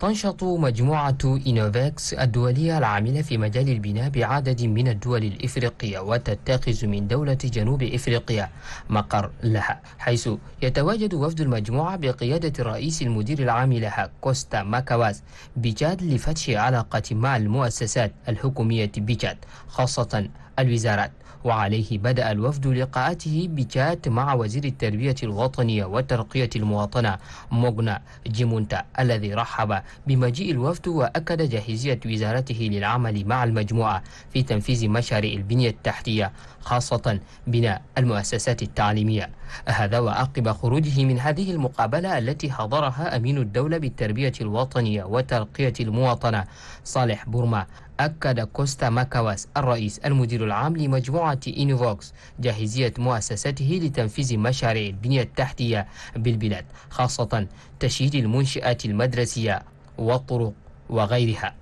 تنشط مجموعة إينوفاكس الدولية العاملة في مجال البناء بعدد من الدول الإفريقية وتتخذ من دولة جنوب إفريقيا مقر لها حيث يتواجد وفد المجموعة بقيادة رئيس المدير العام لها كوستا ماكاواز بجاد لفتح علاقة مع المؤسسات الحكومية بجاد خاصة الوزارات وعليه بدأ الوفد لقاءاته بجات مع وزير التربية الوطنية وترقية المواطنة موغنا جيمونتا الذي رحب بمجيء الوفد وأكد جاهزية وزارته للعمل مع المجموعة في تنفيذ مشاريع البنية التحتية خاصة بناء المؤسسات التعليمية هذا وعقب خروجه من هذه المقابلة التي حضرها أمين الدولة بالتربية الوطنية وترقية المواطنة صالح بورما أكد كوستا ماكاواس الرئيس المدير العام لمجموعة إنوفوكس جاهزية مؤسسته لتنفيذ مشاريع البنية التحتية بالبلاد خاصة تشييد المنشآت المدرسية والطرق وغيرها